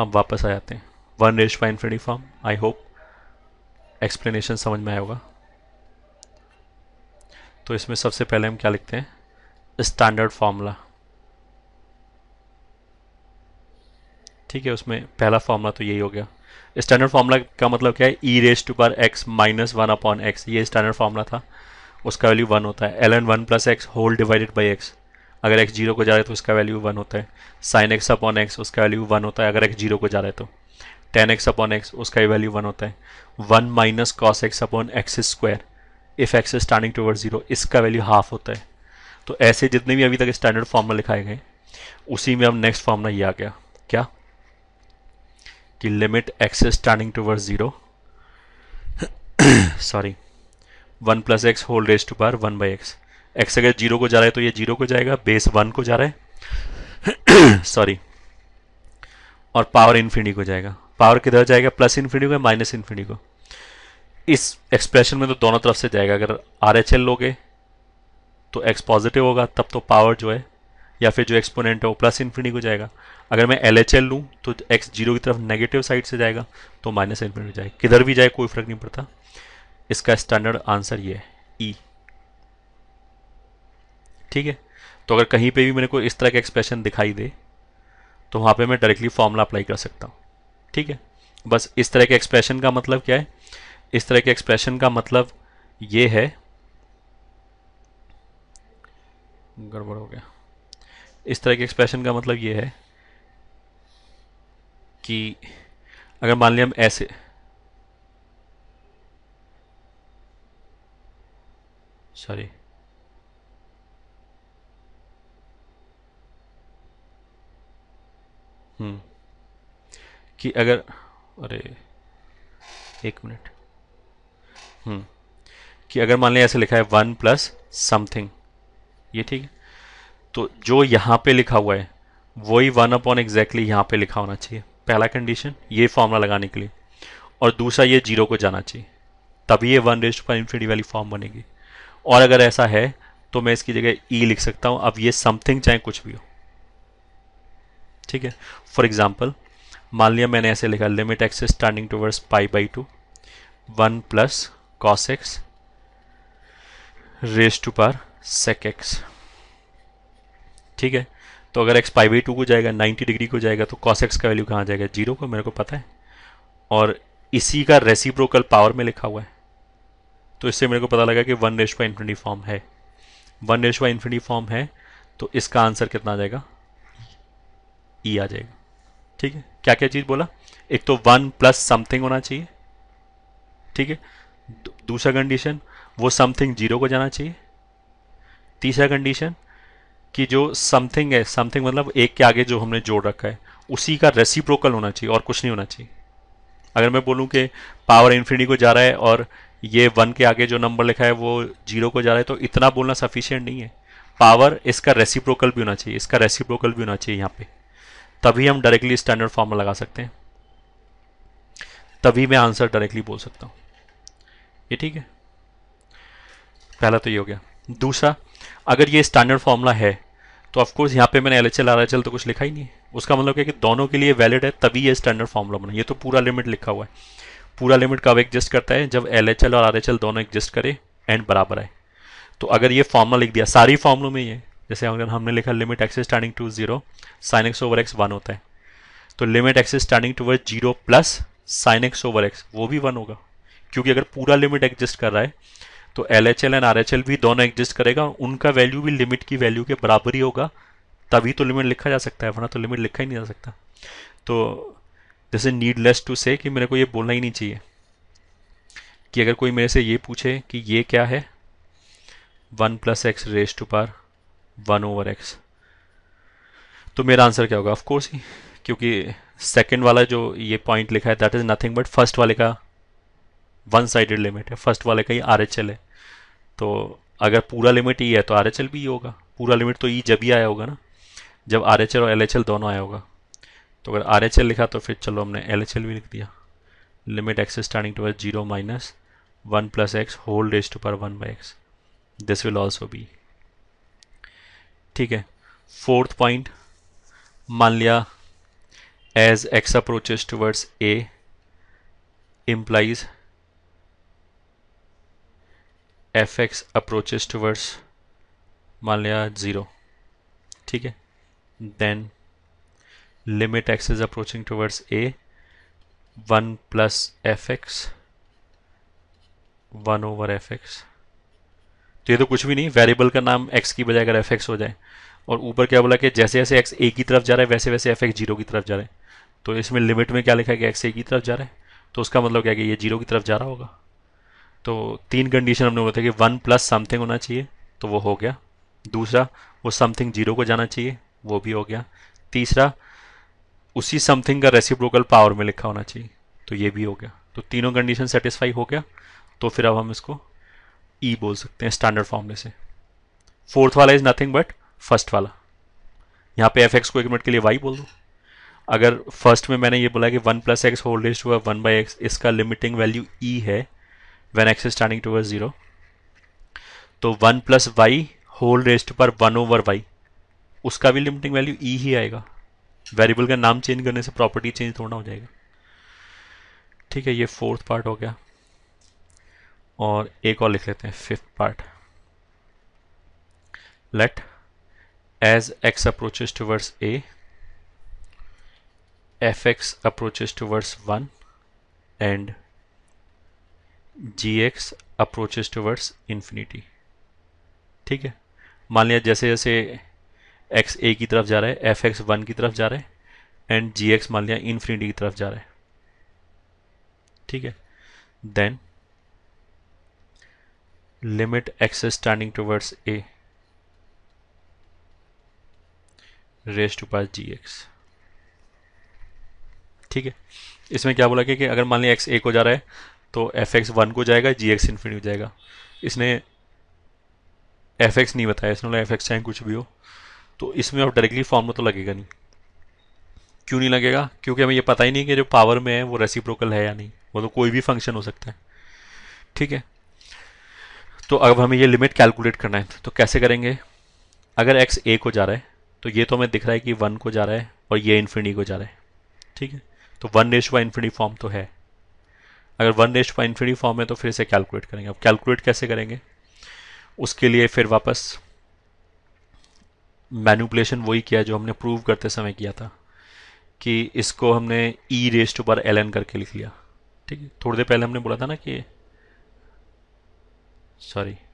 हम वापस आ जाते हैं वन रेश फाइन फ्रेडी फॉर्म आई होप एक्सप्लेनेशन समझ में आया होगा तो इसमें सबसे पहले हम क्या लिखते हैं स्टैंडर्ड फार्मूला ठीक है उसमें पहला फार्मूला तो यही हो गया स्टैंडर्ड फार्मूला का मतलब क्या है e raise to power x minus one upon x ये स्टैंडर्ड फार्मूला था उसका वैल्यू वन होता है l n one plus x whole divided by x अगर एक्स जीरो को जा रहा है तो उसका वैल्यू वन होता है साइन एक्स अपॉन एक्स उसका वैल्यू वन होता है अगर एक्स जीरो को जा रहा है तो टेन एक्स अपॉन एक्स उसका वैल्यू वन होता है one minus cos x upon x square if x is toward zero इसका वैल्यू हाफ होता है तो ऐसे जितने भी अभी तक स्टैंडर्ड फॉर्मूला लिखाए गए उसी में अब नेक्स्ट फॉर्मूला ये आ गया क्या कि limit x is toward zero sorry one plus x whole raise to power one by x x अगर जीरो को जा रहा है तो ये जीरो को जाएगा बेस वन को जा रहा है सॉरी और पावर इन्फिनी को जाएगा पावर किधर जाएगा प्लस इन्फिनी को या माइनस इन्फिनी को इस एक्सप्रेशन में तो दोनों तरफ से जाएगा अगर आर एच एल लोगे तो एक्स पॉजिटिव होगा तब तो पावर जो है या फिर जो एक्सपोनेंट है वो प्लस इन्फिनी को जाएगा अगर मैं एल एच एल लूँ तो एक्स जीरो की तरफ नेगेटिव साइड से जाएगा तो माइनस इन्फिनी जाएगा किधर भी जाए कोई फर्क नहीं पड़ता इसका स्टैंडर्ड आंसर ये है ई e. ठीक है तो अगर कहीं पे भी मेरे को इस तरह का एक्सप्रेशन दिखाई दे तो वहाँ पे मैं डायरेक्टली फॉर्मूला अप्लाई कर सकता हूँ ठीक है बस इस तरह के एक्सप्रेशन का मतलब क्या है इस तरह के एक्सप्रेशन का मतलब ये है गड़बड़ हो गया इस तरह के एक्सप्रेशन का मतलब ये है कि अगर मान लिया हम ऐसे सॉरी हम्म। कि अगर अरे एक मिनट हम्म। कि अगर मान लें ऐसे लिखा है वन प्लस समथिंग ये ठीक है तो जो यहाँ पे लिखा हुआ है वही वन अपॉन एग्जैक्टली यहाँ पे लिखा होना चाहिए पहला कंडीशन ये फॉर्मूला लगाने के लिए और दूसरा ये जीरो को जाना चाहिए तभी ये वन रेस्ट पर इन्फिनिटी वाली फॉर्म बनेगी और अगर ऐसा है तो मैं इसकी जगह ई e लिख सकता हूँ अब ये समथिंग चाहे कुछ भी हो ठीक है फॉर एग्जाम्पल मान लिया मैंने ऐसे लिखा limit x tending towards pi by two one plus cos x raise to power sec x ठीक है तो अगर एक्स पाई बाई टू को जाएगा नाइन्टी डिग्री को जाएगा तो कॉस एक्स का वैल्यू कहाँ जाएगा जीरो को मेरे को पता है और इसी का रेसिप्रोकल पावर में लिखा हुआ है तो इससे मेरे को पता लगा कि one raise power by infinity form है one raise power by infinity form है तो इसका आंसर कितना आ जाएगा ई e आ जाएगा ठीक है क्या क्या चीज़ बोला एक तो वन प्लस समथिंग होना चाहिए ठीक है दूसरा कंडीशन वो समथिंग जीरो को जाना चाहिए तीसरा कंडीशन कि जो समथिंग है समथिंग मतलब एक के आगे जो हमने जोड़ रखा है उसी का रेसिप्रोकल होना चाहिए और कुछ नहीं होना चाहिए अगर मैं बोलूँ कि पावर इन्फिनिटी को जा रहा है और ये वन के आगे जो नंबर लिखा है वो जीरो को जा रहा है तो इतना बोलना सफिशियंट नहीं है पावर इसका रेसिप्रोकल भी होना चाहिए इसका रेसिप्रोकल भी होना चाहिए यहाँ पे तभी हम डायरेक्टली स्टैंडर्ड फॉर्म लगा सकते हैं तभी मैं आंसर डायरेक्टली बोल सकता हूँ ये ठीक है पहला तो ये हो गया दूसरा अगर ये स्टैंडर्ड फॉर्मूला है तो ऑफकोर्स यहाँ पे मैंने L H L R H L तो कुछ लिखा ही नहीं है उसका मतलब क्या कि दोनों के लिए वैलिड है तभी ये स्टैंडर्ड फॉर्मूला बना ये तो पूरा लिमिट लिखा हुआ है पूरा लिमिट कब एग्जिस्ट करता है जब एल एच एल और आर एच एल दोनों एग्जिस्ट करे एंड बराबर आए तो अगर ये फॉर्मूला लिख दिया सारी फॉर्मुलों में ये जैसे अगर हमने लिखा limit x starting to zero sine x over x one होता है तो limit x starting toward zero plus sine x over x वो भी वन होगा क्योंकि अगर पूरा लिमिट एग्जिस्ट कर रहा है तो L H L and R H L भी दोनों एग्जिस्ट करेगा उनका वैल्यू भी लिमिट की वैल्यू के बराबर ही होगा तभी तो लिमिट लिखा जा सकता है वरना तो लिमिट लिखा ही नहीं जा सकता तो जैसे नीडलेस टू से कि मेरे को ये बोलना ही नहीं चाहिए कि अगर कोई मेरे से ये पूछे कि ये क्या है one plus x raise to power one over x तो मेरा आंसर क्या होगा ऑफकोर्स ही क्योंकि सेकेंड वाला जो ये पॉइंट लिखा है that is nothing but first वाले का वन साइडेड लिमिट है फर्स्ट वाले का ही आर एच एल है तो अगर पूरा लिमिट ई e है तो आर एच एल भी ई e होगा पूरा लिमिट तो ई e जब ही आया होगा ना जब आर एच एल और एल एच एल दोनों आया होगा तो अगर आर एच एल लिखा तो फिर चलो हमने एल एच एल भी लिख दिया limit x starting to zero minus one plus x whole raise to power one by x this will also be ठीक है फोर्थ पॉइंट मान लिया as x approaches towards a implies f x approaches towards मान लिया zero ठीक है then limit x is approaching towards a one plus f x one over f x तो ये तो कुछ भी नहीं वेरिएबल का नाम एक्स की बजाय अगर एफ एक्स हो जाए और ऊपर क्या बोला कि जैसे जैसे एक्स ए की तरफ जा रहा है वैसे वैसे एफ एक्स जीरो की तरफ जा रहा है तो इसमें लिमिट में क्या लिखा है कि एक्स ए की तरफ जा रहा है तो उसका मतलब क्या कि ये जीरो की तरफ जा रहा होगा तो तीन कंडीशन हमने बोला था कि वन प्लस समथिंग होना चाहिए तो वो हो गया दूसरा वो समथिंग जीरो को जाना चाहिए वो भी हो गया तीसरा उसी समथिंग का रेसिप्रोकल पावर में लिखा होना चाहिए तो ये भी हो गया तो तीनों कंडीशन सेटिस्फाई हो गया तो फिर अब हम इसको ई e बोल सकते हैं स्टैंडर्ड फॉर्मूले से फोर्थ वाला इज़ नथिंग बट फर्स्ट वाला यहाँ पे एफ एक्स को एक मिनट के लिए वाई बोल दो अगर फर्स्ट में मैंने ये बोला कि one plus x whole is to one by x इसका लिमिटिंग वैल्यू ई है when x is tending to zero तो one plus y whole raised power one over y उसका भी लिमिटिंग वैल्यू ई ही आएगा वेरिएबल का नाम चेंज करने से प्रॉपर्टी चेंज थोड़ा हो जाएगा ठीक है ये फोर्थ पार्ट हो गया और एक और लिख लेते हैं fifth part let as x approaches towards a f x approaches towards one and g x approaches towards infinity ठीक है मान लिया जैसे जैसे एक्स ए की तरफ जा रहा है एफ एक्स वन की तरफ जा रहा है एंड जी एक्स मान लिया इन्फिनिटी की तरफ जा रहा है ठीक है then limit is standing towards a raised to power gx ठीक है इसमें क्या बोला गया कि अगर मान लिया एक्स ए को जा रहा है तो एफ एक्स वन को जाएगा जी एक्स इन्फिनिटी हो जाएगा इसने एफ एक्स नहीं बताया इसने बोला एफ एक्स चाहे कुछ भी हो तो इसमें अब डायरेक्टली फॉर्मूला तो लगेगा नहीं क्यों नहीं लगेगा क्योंकि हमें ये पता ही नहीं कि जो पावर में है वो रेसिप्रोकल है या नहीं वो मतलब तो कोई भी फंक्शन हो सकता है ठीक है तो अब हमें ये लिमिट कैलकुलेट करना है तो कैसे करेंगे अगर एक्स ए को जा रहा है तो ये तो हमें दिख रहा है कि वन को जा रहा है और ये इन्फिनी को जा रहा है ठीक है तो वन रेश वाई इन्फिनी फॉर्म तो है अगर वन रेश वा इन्फिनी फॉर्म है तो फिर इसे कैलकुलेट करेंगे अब कैलकुलेट कैसे करेंगे उसके लिए फिर वापस मैनुपलेशन वही किया जो हमने प्रूव करते समय किया था कि इसको हमने ई रेस्ट ऊपर एल एन करके लिख लिया ठीक है थोड़ी देर पहले हमने बोला था ना कि sorry